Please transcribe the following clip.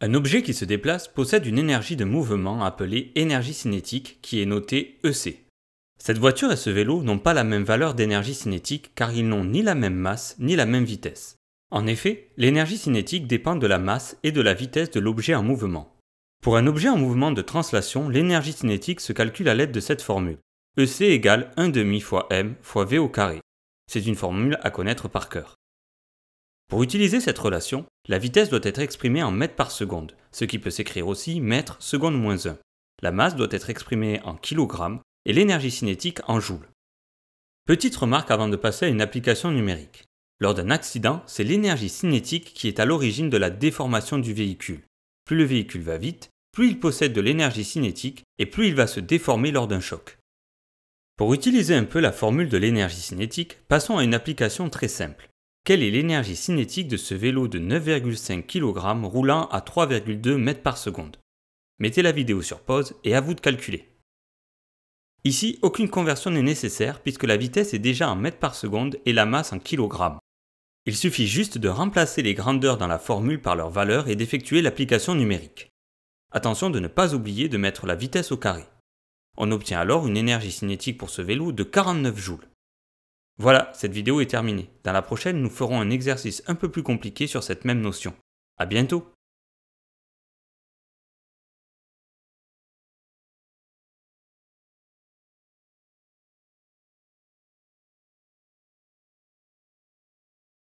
Un objet qui se déplace possède une énergie de mouvement appelée énergie cinétique qui est notée EC. Cette voiture et ce vélo n'ont pas la même valeur d'énergie cinétique car ils n'ont ni la même masse ni la même vitesse. En effet, l'énergie cinétique dépend de la masse et de la vitesse de l'objet en mouvement. Pour un objet en mouvement de translation, l'énergie cinétique se calcule à l'aide de cette formule. EC égale demi fois m fois v au carré. C'est une formule à connaître par cœur. Pour utiliser cette relation, la vitesse doit être exprimée en mètres par seconde, ce qui peut s'écrire aussi mètre seconde moins 1. La masse doit être exprimée en kilogrammes et l'énergie cinétique en joules. Petite remarque avant de passer à une application numérique. Lors d'un accident, c'est l'énergie cinétique qui est à l'origine de la déformation du véhicule. Plus le véhicule va vite, plus il possède de l'énergie cinétique et plus il va se déformer lors d'un choc. Pour utiliser un peu la formule de l'énergie cinétique, passons à une application très simple. Quelle est l'énergie cinétique de ce vélo de 9,5 kg roulant à 3,2 mètres par seconde Mettez la vidéo sur pause et à vous de calculer. Ici, aucune conversion n'est nécessaire puisque la vitesse est déjà en mètres par seconde et la masse en kg. Il suffit juste de remplacer les grandeurs dans la formule par leur valeur et d'effectuer l'application numérique. Attention de ne pas oublier de mettre la vitesse au carré. On obtient alors une énergie cinétique pour ce vélo de 49 joules. Voilà, cette vidéo est terminée. Dans la prochaine, nous ferons un exercice un peu plus compliqué sur cette même notion. À bientôt